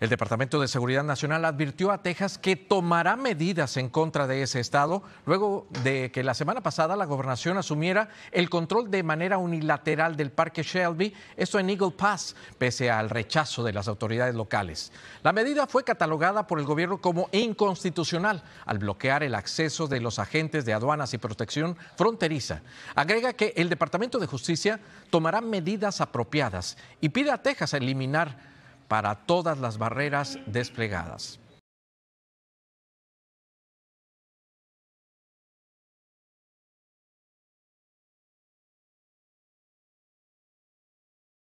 El Departamento de Seguridad Nacional advirtió a Texas que tomará medidas en contra de ese estado luego de que la semana pasada la gobernación asumiera el control de manera unilateral del parque Shelby, esto en Eagle Pass, pese al rechazo de las autoridades locales. La medida fue catalogada por el gobierno como inconstitucional al bloquear el acceso de los agentes de aduanas y protección fronteriza. Agrega que el Departamento de Justicia tomará medidas apropiadas y pide a Texas eliminar para todas las barreras desplegadas.